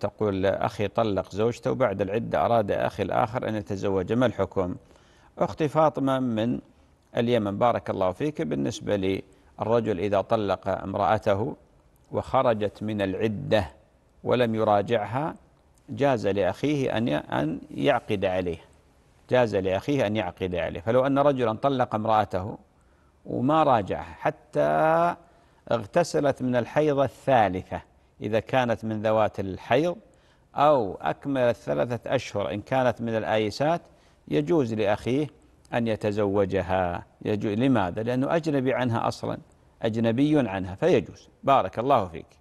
تقول أخي طلق زوجته وبعد العدة أراد أخي الآخر أن يتزوج ما الحكم أختي فاطمة من اليمن بارك الله فيك بالنسبة للرجل إذا طلق امرأته وخرجت من العدة ولم يراجعها جاز لأخيه أن أن يعقد عليه جاز لأخيه أن يعقد عليه فلو أن رجلا طلق امرأته وما راجعها حتى اغتسلت من الحيضة الثالثة إذا كانت من ذوات الحيض أو أكملت ثلاثة أشهر إن كانت من الآيسات يجوز لأخيه أن يتزوجها يجوز لماذا؟ لأنه أجنبي عنها أصلا أجنبي عنها فيجوز بارك الله فيك